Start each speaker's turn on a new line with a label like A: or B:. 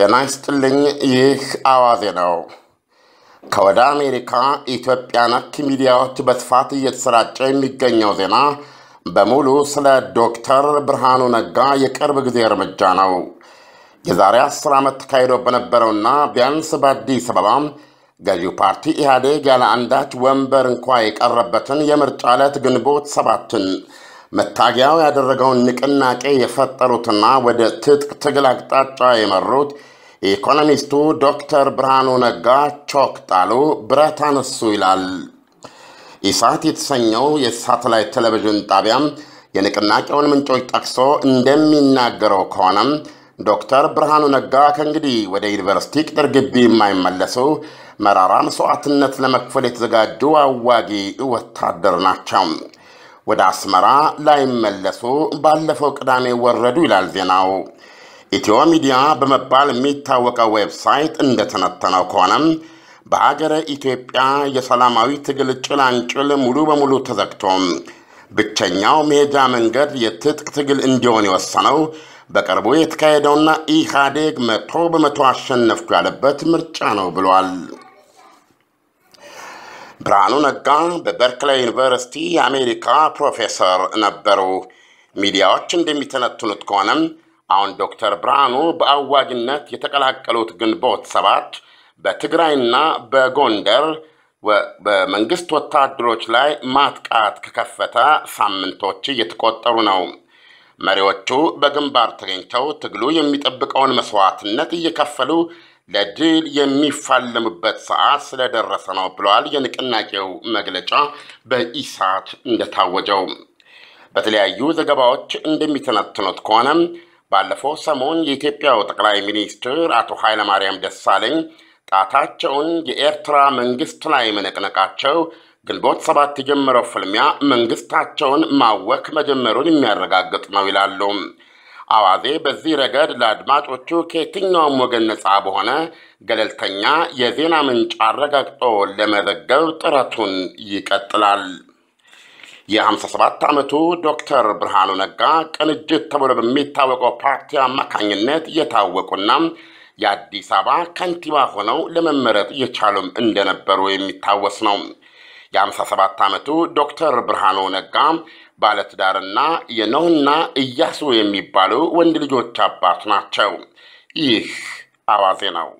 A: ጤና ይስጥልኝ። ይህ አዋዜ ነው። ከወደ አሜሪካ ኢትዮጵያ ነክ ሚዲያዎች በስፋት እየተሰራጨ የሚገኘው ዜና በሙሉ ስለ ዶክተር ብርሃኑ ነጋ የቅርብ ጊዜ እርምጃ ነው። የዛሬ አስር ዓመት ተካሂዶ በነበረውና ቢያንስ በአዲስ አበባ ገዢው ፓርቲ ኢህአዴግ ያለ አንዳች ወንበር እንኳ የቀረበትን የምርጫ ዕለት ግንቦት ሰባትን መታገያው ያደረገውን ንቅናቄ የፈጠሩትና ወደ ትጥቅ ትግል አቅጣጫ የመሩት ኢኮኖሚስቱ ዶክተር ብርሃኑ ነጋ ቾክ ጣሉ፣ ብረት አነሱ ይላል። ኢሳት የተሰኘው የሳተላይት ቴሌቪዥን ጣቢያም የንቅናቄውን ምንጮች ጠቅሶ እንደሚናገረው ከሆነም ዶክተር ብርሃኑ ነጋ ከእንግዲህ ወደ ዩኒቨርሲቲ ቅጥር ግቢ የማይመለሱ መራራ መስዋዕትነት ለመክፈል የተዘጋጁ አዋጊ ወታደር ናቸው። ወደ አስመራ ላይመለሱ ባለፈው ቅዳሜ ወረዱ ይላል ዜናው። ኢትዮ ሚዲያ በመባል የሚታወቀው ዌብሳይት እንደተነተነው ከሆነም በሀገረ ኢትዮጵያ የሰላማዊ ትግል ጭላንጭል ሙሉ በሙሉ ተዘግቶ ብቸኛው መሄጃ መንገድ የትጥቅ ትግል እንዲሆን የወሰነው በቅርቡ የተካሄደውና ኢህአዴግ መቶ በመቶ አሸነፍኩ ያለበት ምርጫ ነው ብሏል። ብርሃኑ ነጋ በበርክላይ ዩኒቨርሲቲ የአሜሪካ ፕሮፌሰር ነበሩ። ሚዲያዎች እንደሚተነትኑት ከሆነም አሁን ዶክተር ብርሃኑ በአዋጅነት የተቀላቀሉት ግንቦት ሰባት በትግራይና በጎንደር በመንግስት ወታደሮች ላይ ማጥቃት ከከፈተ ሳምንቶች እየተቆጠሩ ነው። መሪዎቹ በግንባር ተገኝተው ትግሉ የሚጠብቀውን መስዋዕትነት እየከፈሉ ለድል የሚፋለምበት ሰዓት ስለደረሰ ነው ብለዋል። የንቅናቄው መግለጫ በኢሳት እንደታወጀው በተለያዩ ዘገባዎች እንደሚተነትኑት ከሆነም ባለፈው ሰሞን የኢትዮጵያው ጠቅላይ ሚኒስትር አቶ ኃይለማርያም ደሳለኝ ጣታቸውን የኤርትራ መንግስት ላይ መነቅነቃቸው ግንቦት ሰባት የጀመረው ፍልሚያ መንግስታቸውን ማወክ መጀመሩን የሚያረጋግጥ ነው ይላሉ። አዋዜ በዚህ ረገድ ለአድማጮቹ ከየትኛውም ወገን ነፃ በሆነ ገለልተኛ የዜና ምንጭ አረጋግጦ ለመዘገብ ጥረቱን ይቀጥላል። የ57 ዓመቱ ዶክተር ብርሃኑ ነጋ ቅንጅት ተብሎ በሚታወቀው ፓርቲ አማካኝነት እየታወቁና የአዲስ አበባ ከንቲባ ሆነው ለመመረጥ እየቻሉም እንደነበሩ የሚታወስ ነው። የ57 ዓመቱ ዶክተር ብርሃኑ ነጋ ባለትዳርና የነውና እያሱ የሚባሉ ወንድ ልጆች አባት ናቸው። ይህ አዋዜ ነው።